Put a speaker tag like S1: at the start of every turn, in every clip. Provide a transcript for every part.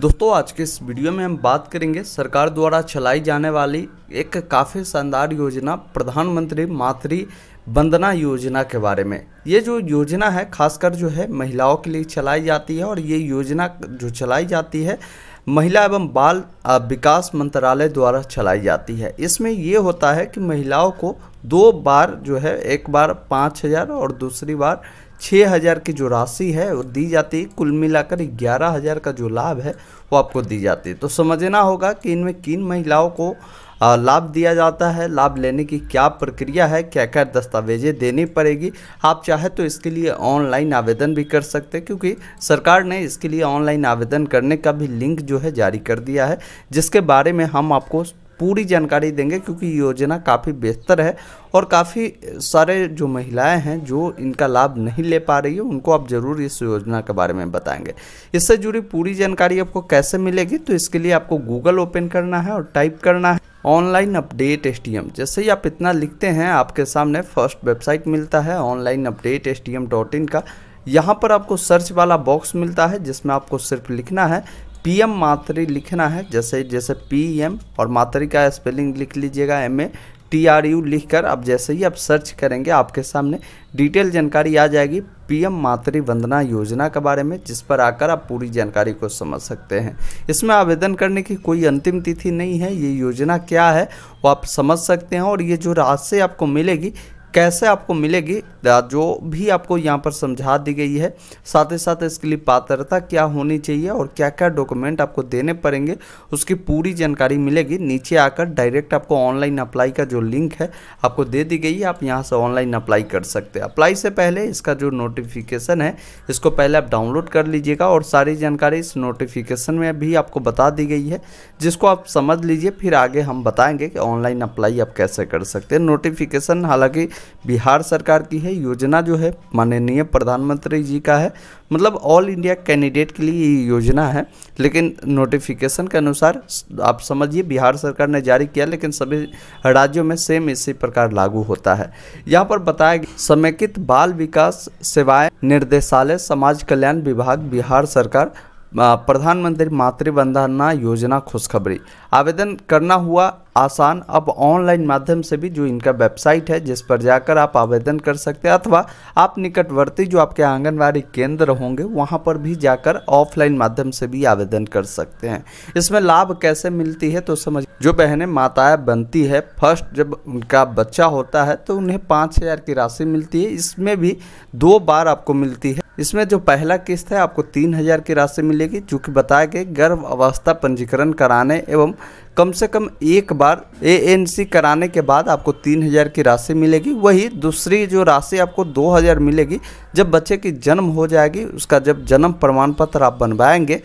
S1: दोस्तों आज के इस वीडियो में हम बात करेंगे सरकार द्वारा चलाई जाने वाली एक काफ़ी शानदार योजना प्रधानमंत्री मातृ वंदना योजना के बारे में ये जो योजना है खासकर जो है महिलाओं के लिए चलाई जाती है और ये योजना जो चलाई जाती है महिला एवं बाल विकास मंत्रालय द्वारा चलाई जाती है इसमें ये होता है कि महिलाओं को दो बार जो है एक बार पाँच हज़ार और दूसरी बार छः हज़ार की जो राशि है वो दी जाती है कुल मिलाकर ग्यारह हज़ार का जो लाभ है वो आपको दी जाती है तो समझना होगा कि इनमें किन महिलाओं को लाभ दिया जाता है लाभ लेने की क्या प्रक्रिया है क्या क्या दस्तावेजें देनी पड़ेगी आप चाहे तो इसके लिए ऑनलाइन आवेदन भी कर सकते हैं क्योंकि सरकार ने इसके लिए ऑनलाइन आवेदन करने का भी लिंक जो है जारी कर दिया है जिसके बारे में हम आपको पूरी जानकारी देंगे क्योंकि योजना काफ़ी बेहतर है और काफ़ी सारे जो महिलाएं हैं जो इनका लाभ नहीं ले पा रही है उनको आप ज़रूर इस योजना के बारे में बताएंगे इससे जुड़ी पूरी जानकारी आपको कैसे मिलेगी तो इसके लिए आपको गूगल ओपन करना है और टाइप करना है ऑनलाइन अपडेट एस जैसे ही आप इतना लिखते हैं आपके सामने फर्स्ट वेबसाइट मिलता है ऑनलाइन अपडेट एस का यहाँ पर आपको सर्च वाला बॉक्स मिलता है जिसमें आपको सिर्फ लिखना है पीएम मात्री लिखना है जैसे जैसे पीएम और मातृ का स्पेलिंग लिख लीजिएगा M A T R U लिख कर आप जैसे ही आप सर्च करेंगे आपके सामने डिटेल जानकारी आ जाएगी पीएम मातृ वंदना योजना के बारे में जिस पर आकर आप पूरी जानकारी को समझ सकते हैं इसमें आवेदन करने की कोई अंतिम तिथि नहीं है ये योजना क्या है वो आप समझ सकते हैं और ये जो राशि आपको मिलेगी कैसे आपको मिलेगी जो भी आपको यहाँ पर समझा दी गई है साथ ही साथ इसके लिए पात्रता क्या होनी चाहिए और क्या क्या डॉक्यूमेंट आपको देने पड़ेंगे उसकी पूरी जानकारी मिलेगी नीचे आकर डायरेक्ट आपको ऑनलाइन अप्लाई का जो लिंक है आपको दे दी गई है आप यहाँ से ऑनलाइन अप्लाई कर सकते हैं अप्लाई से पहले इसका जो नोटिफिकेशन है इसको पहले आप डाउनलोड कर लीजिएगा और सारी जानकारी इस नोटिफिकेशन में भी आपको बता दी गई है जिसको आप समझ लीजिए फिर आगे हम बताएँगे कि ऑनलाइन अप्लाई आप कैसे कर सकते हैं नोटिफिकेशन हालांकि बिहार सरकार की है योजना जो है माननीय प्रधानमंत्री जी का है मतलब ऑल इंडिया कैंडिडेट के लिए ये योजना है लेकिन नोटिफिकेशन के अनुसार आप समझिए बिहार सरकार ने जारी किया लेकिन सभी राज्यों में सेम इसी प्रकार लागू होता है यहाँ पर बताया गया समेकित बाल विकास सेवाएं निर्देशालय समाज कल्याण विभाग बिहार सरकार प्रधानमंत्री मातृ वंदना योजना खुशखबरी आवेदन करना हुआ आसान अब ऑनलाइन माध्यम से भी जो इनका वेबसाइट है जिस पर जाकर आप आवेदन कर सकते हैं अथवा आप निकटवर्ती जो आपके आंगनबाड़ी केंद्र होंगे वहां पर भी जाकर ऑफलाइन माध्यम से भी आवेदन कर सकते हैं इसमें लाभ कैसे मिलती है तो समझ जो बहनें माताएं बनती है फर्स्ट जब उनका बच्चा होता है तो उन्हें पाँच हज़ार की राशि मिलती है इसमें भी दो बार आपको मिलती है इसमें जो पहला किस्त है आपको तीन हज़ार की राशि मिलेगी जो कि बताया गया गर्भ अवस्था पंजीकरण कराने एवं कम से कम एक बार एएनसी कराने के बाद आपको तीन हज़ार की राशि मिलेगी वही दूसरी जो राशि आपको दो हज़ार मिलेगी जब बच्चे की जन्म हो जाएगी उसका जब जन्म प्रमाण पत्र आप बनवाएंगे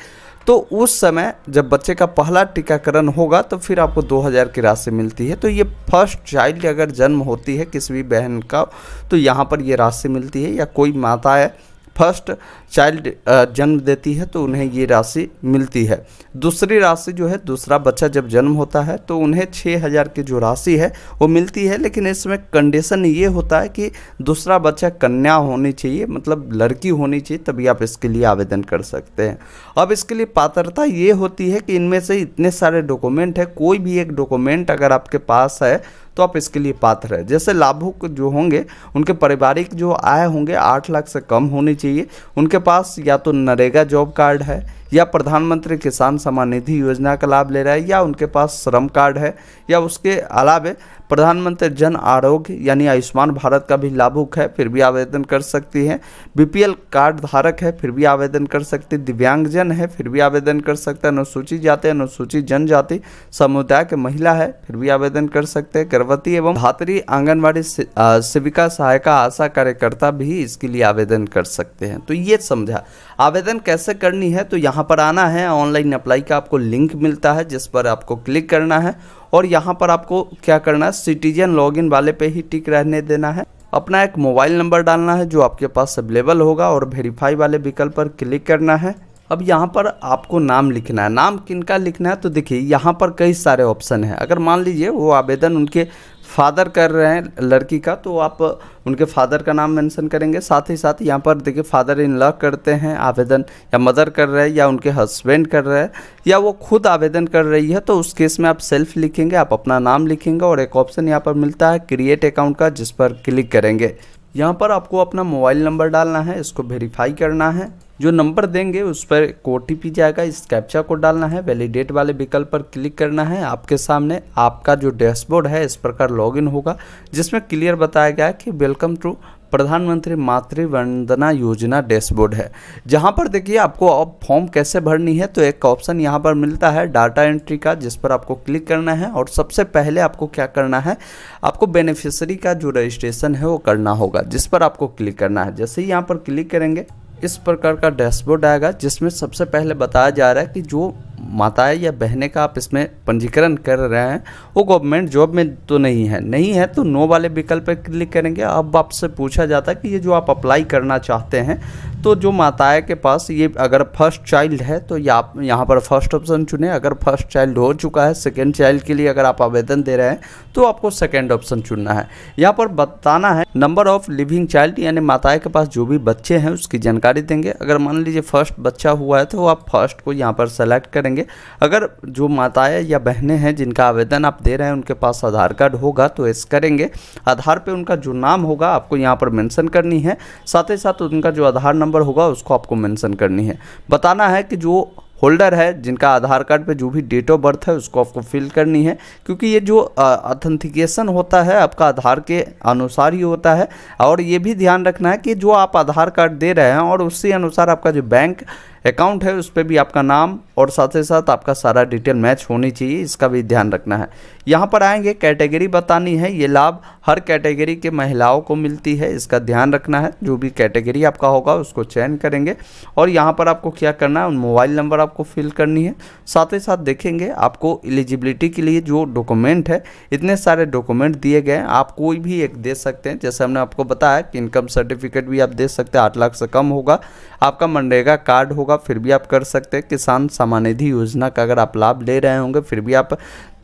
S1: तो उस समय जब बच्चे का पहला टीकाकरण होगा तो फिर आपको 2000 की राशि मिलती है तो ये फर्स्ट चाइल्ड अगर जन्म होती है किसी भी बहन का तो यहाँ पर ये राशि मिलती है या कोई माता है फर्स्ट चाइल्ड जन्म देती है तो उन्हें ये राशि मिलती है दूसरी राशि जो है दूसरा बच्चा जब जन्म होता है तो उन्हें छः हज़ार की जो राशि है वो मिलती है लेकिन इसमें कंडीशन ये होता है कि दूसरा बच्चा कन्या होनी चाहिए मतलब लड़की होनी चाहिए तभी आप इसके लिए आवेदन कर सकते हैं अब इसके लिए पात्रता ये होती है कि इनमें से इतने सारे डॉक्यूमेंट है कोई भी एक डॉक्यूमेंट अगर आपके पास है तो आप इसके लिए पात्र है जैसे लाभुक जो होंगे उनके पारिवारिक जो आय होंगे आठ लाख से कम होनी चाहिए उनके पास या तो नरेगा जॉब कार्ड है या प्रधानमंत्री किसान सम्मान निधि योजना का लाभ ले रहा है या उनके पास श्रम कार्ड है या उसके अलावे प्रधानमंत्री जन आरोग्य यानी आयुष्मान भारत का भी लाभुक है फिर भी आवेदन कर सकती है बीपीएल कार्ड धारक है फिर भी आवेदन कर सकती दिव्यांगजन है फिर भी आवेदन कर सकते हैं अनुसूचित जाति अनुसूचित जनजाति समुदाय के महिला है फिर भी आवेदन कर सकते हैं गर्भवती एवं धात्री आंगनबाड़ी सेविका सहायिका आशा कार्यकर्ता भी इसके लिए आवेदन कर सकते हैं तो ये समझा आवेदन कैसे करनी है तो यहाँ पर आना है ऑनलाइन अप्लाई का आपको लिंक मिलता है जिस पर आपको क्लिक करना है और यहाँ पर आपको क्या करना है सिटीजन लॉगिन वाले पे ही टिक रहने देना है अपना एक मोबाइल नंबर डालना है जो आपके पास अवेलेबल होगा और वेरीफाई वाले विकल्प पर क्लिक करना है अब यहाँ पर आपको नाम लिखना है नाम किनका लिखना है तो देखिए यहाँ पर कई सारे ऑप्शन है अगर मान लीजिए वो आवेदन उनके फादर कर रहे हैं लड़की का तो आप उनके फादर का नाम मेंशन करेंगे साथ ही साथ यहाँ पर देखिए फादर इन लॉ करते हैं आवेदन या मदर कर रहे हैं या उनके हस्बैंड कर रहे हैं या वो खुद आवेदन कर रही है तो उस केस में आप सेल्फ लिखेंगे आप अपना नाम लिखेंगे और एक ऑप्शन यहाँ पर मिलता है क्रिएट अकाउंट का जिस पर क्लिक करेंगे यहाँ पर आपको अपना मोबाइल नंबर डालना है इसको वेरीफाई करना है जो नंबर देंगे उस पर एक ओ जाएगा इस कैप्चा को डालना है वैलिडेट वाले विकल्प पर क्लिक करना है आपके सामने आपका जो डैशबोर्ड है इस प्रकार लॉगिन होगा जिसमें क्लियर बताया गया है कि वेलकम टू प्रधानमंत्री मातृ वंदना योजना डैशबोर्ड है जहां पर देखिए आपको अब फॉर्म कैसे भरनी है तो एक ऑप्शन यहां पर मिलता है डाटा एंट्री का जिस पर आपको क्लिक करना है और सबसे पहले आपको क्या करना है आपको बेनिफिशरी का जो रजिस्ट्रेशन है वो करना होगा जिस पर आपको क्लिक करना है जैसे ही यहाँ पर क्लिक करेंगे इस प्रकार का डैशबोर्ड आएगा जिसमें सबसे पहले बताया जा रहा है कि जो माताएं या बहने का आप इसमें पंजीकरण कर रहे हैं वो गवर्नमेंट जॉब में तो नहीं है नहीं है तो नो वाले विकल्प पर क्लिक करेंगे अब आपसे पूछा जाता है कि ये जो आप अप्लाई करना चाहते हैं तो जो माताएं के पास ये अगर फर्स्ट चाइल्ड है तो आप यहाँ पर फर्स्ट ऑप्शन चुने अगर फर्स्ट चाइल्ड हो चुका है सेकेंड चाइल्ड के लिए अगर आप आवेदन दे रहे हैं तो आपको सेकेंड ऑप्शन चुनना है यहाँ पर बताना है नंबर ऑफ लिविंग चाइल्ड यानी माताएं के पास जो भी बच्चे हैं उसकी जानकारी देंगे अगर मान लीजिए फर्स्ट बच्चा हुआ है तो आप फर्स्ट को यहाँ पर सेलेक्ट करेंगे करेंगे अगर जो माताएं या बहनें हैं जिनका आवेदन आप दे रहे हैं उनके पास आधार कार्ड होगा तो एस करेंगे आधार पर उनका जो नाम होगा आपको यहाँ पर मेंशन करनी है साथ ही साथ उनका जो आधार नंबर होगा उसको आपको मैंसन करनी है बताना है कि जो होल्डर है जिनका आधार कार्ड पे जो भी डेट ऑफ बर्थ है उसको आपको फिल करनी है क्योंकि ये जो ऑथेंटिकेशन होता है आपका आधार के अनुसार ही होता है और ये भी ध्यान रखना है कि जो आप आधार कार्ड दे रहे हैं और उसी अनुसार आपका जो बैंक अकाउंट है उस पर भी आपका नाम और साथ ही साथ आपका सारा डिटेल मैच होनी चाहिए इसका भी ध्यान रखना है यहाँ पर आएंगे कैटेगरी बतानी है ये लाभ हर कैटेगरी के महिलाओं को मिलती है इसका ध्यान रखना है जो भी कैटेगरी आपका होगा उसको चयन करेंगे और यहाँ पर आपको क्या करना है मोबाइल नंबर आपको फिल करनी है साथ ही साथ देखेंगे आपको एलिजिबिलिटी के लिए जो डॉक्यूमेंट है इतने सारे डॉक्यूमेंट दिए गए हैं आप कोई भी एक दे सकते हैं जैसे हमने आपको बताया कि इनकम सर्टिफिकेट भी आप दे सकते हैं आठ लाख से कम होगा आपका मनरेगा कार्ड होगा होगा फिर भी आप कर सकते हैं किसान सम्मान निधि योजना का अगर आप लाभ ले रहे होंगे फिर भी आप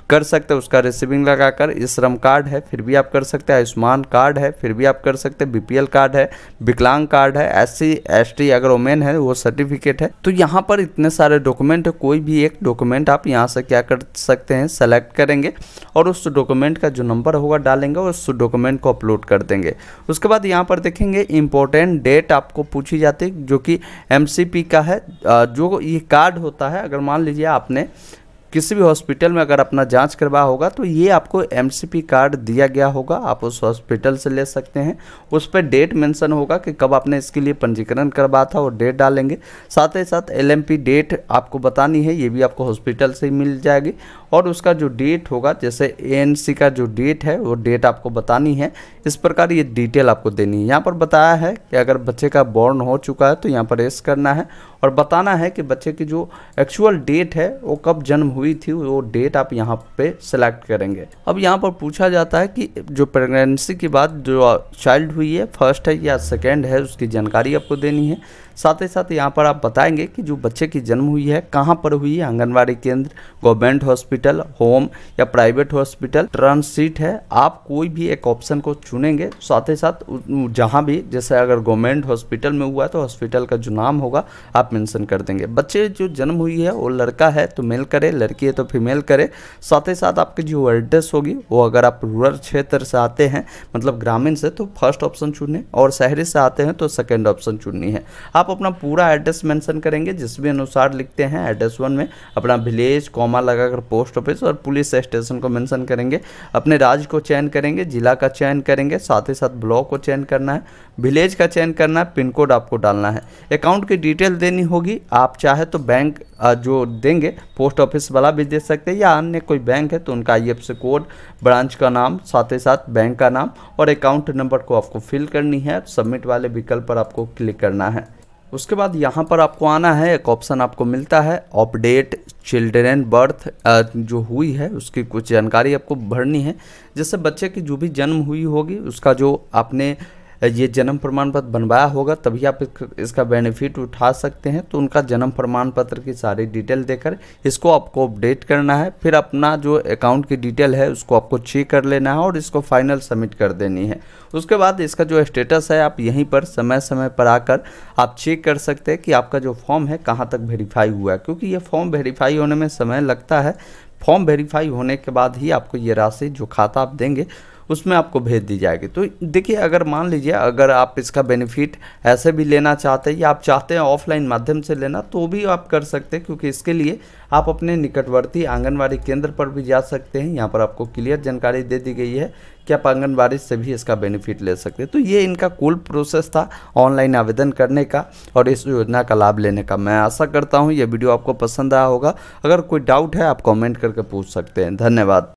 S1: कर सकते हैं उसका रिसीविंग लगाकर इस श्रम कार्ड है फिर भी आप कर सकते हैं आयुष्मान कार्ड है फिर भी आप कर सकते हैं बीपीएल कार्ड है विकलांग कार्ड है एस सी एस टी अगर ओमेन है वो सर्टिफिकेट है तो यहाँ पर इतने सारे डॉक्यूमेंट है कोई भी एक डॉक्यूमेंट आप यहाँ से क्या कर सकते हैं सेलेक्ट करेंगे और उस डॉक्यूमेंट का जो नंबर होगा डालेंगे उस डॉक्यूमेंट को अपलोड कर देंगे उसके बाद यहाँ पर देखेंगे इंपॉर्टेंट डेट आपको पूछी जाती है जो कि एम का है जो ये कार्ड होता है अगर मान लीजिए आपने किसी भी हॉस्पिटल में अगर अपना जांच करवा होगा तो ये आपको एमसीपी कार्ड दिया गया होगा आप उस हॉस्पिटल से ले सकते हैं उस पर डेट मेंशन होगा कि कब आपने इसके लिए पंजीकरण करवा था और डेट डालेंगे साथ ही साथ एलएमपी डेट आपको बतानी है ये भी आपको हॉस्पिटल से ही मिल जाएगी और उसका जो डेट होगा जैसे ए का जो डेट है वो डेट आपको बतानी है इस प्रकार ये डिटेल आपको देनी है यहाँ पर बताया है कि अगर बच्चे का बॉर्न हो चुका है तो यहाँ पर रेस करना है और बताना है कि बच्चे की जो एक्चुअल डेट है वो कब जन्म हुई थी वो डेट आप यहाँ पे सेलेक्ट करेंगे अब यहाँ पर पूछा जाता है कि जो प्रेगनेंसी के बाद जो चाइल्ड हुई है फर्स्ट है या सेकेंड है उसकी जानकारी आपको देनी है साथ ही साथ यहाँ पर आप बताएंगे कि जो बच्चे की जन्म हुई है कहाँ पर हुई है आंगनबाड़ी केंद्र गवर्नमेंट हॉस्पिटल होम या प्राइवेट हॉस्पिटल ट्रांसिट है आप कोई भी एक ऑप्शन को चुनेंगे साथ ही साथ जहाँ भी जैसे अगर गवर्नमेंट हॉस्पिटल में हुआ है तो हॉस्पिटल का जो नाम होगा आप मैंसन कर देंगे बच्चे जो जन्म हुई है वो लड़का है तो मेल करे लड़की है तो फीमेल करे साथ ही साथ आपकी जो एड्रेस होगी वो अगर आप रूरल क्षेत्र से आते हैं मतलब ग्रामीण से तो फर्स्ट ऑप्शन चुनें और शहरी से आते हैं तो सेकेंड ऑप्शन चुननी है आप अपना पूरा एड्रेस मेंशन करेंगे जिस भी अनुसार लिखते हैं एड्रेस वन में अपना विलेज कॉमा लगाकर पोस्ट ऑफिस और पुलिस स्टेशन को मेंशन करेंगे अपने राज्य को चयन करेंगे जिला का चयन करेंगे साथ ही साथ ब्लॉक को चयन करना है विलेज का चयन करना है पिन कोड आपको डालना है अकाउंट की डिटेल देनी होगी आप चाहे तो बैंक जो देंगे पोस्ट ऑफिस वाला भी दे सकते हैं या अन्य कोई बैंक है तो उनका आई कोड ब्रांच का नाम साथ ही साथ बैंक का नाम और अकाउंट नंबर को आपको फिल करनी है सबमिट वाले विकल्प पर आपको क्लिक करना है उसके बाद यहाँ पर आपको आना है एक ऑप्शन आपको मिलता है अपडेट चिल्ड्रेन बर्थ जो हुई है उसकी कुछ जानकारी आपको भरनी है जैसे बच्चे की जो भी जन्म हुई होगी उसका जो आपने ये जन्म प्रमाण पत्र बनवाया होगा तभी आप इसका बेनिफिट उठा सकते हैं तो उनका जन्म प्रमाण पत्र की सारी डिटेल देकर इसको आपको अपडेट करना है फिर अपना जो अकाउंट की डिटेल है उसको आपको चेक कर लेना है और इसको फाइनल सबमिट कर देनी है उसके बाद इसका जो स्टेटस है आप यहीं पर समय समय पर आकर आप चेक कर सकते हैं कि आपका जो फॉर्म है कहाँ तक वेरीफाई हुआ है क्योंकि ये फॉर्म वेरीफाई होने में समय लगता है फॉर्म वेरीफाई होने के बाद ही आपको ये राशि जो खाता आप देंगे उसमें आपको भेज दी जाएगी तो देखिए अगर मान लीजिए अगर आप इसका बेनिफिट ऐसे भी लेना चाहते हैं या आप चाहते हैं ऑफलाइन माध्यम से लेना तो भी आप कर सकते हैं क्योंकि इसके लिए आप अपने निकटवर्ती आंगनबाड़ी केंद्र पर भी जा सकते हैं यहाँ पर आपको क्लियर जानकारी दे दी गई है कि आप आंगनबाड़ी से भी इसका बेनिफिट ले सकते हैं तो ये इनका कुल प्रोसेस था ऑनलाइन आवेदन करने का और इस योजना का लाभ लेने का मैं आशा करता हूँ ये वीडियो आपको पसंद आया होगा अगर कोई डाउट है आप कॉमेंट करके पूछ सकते हैं धन्यवाद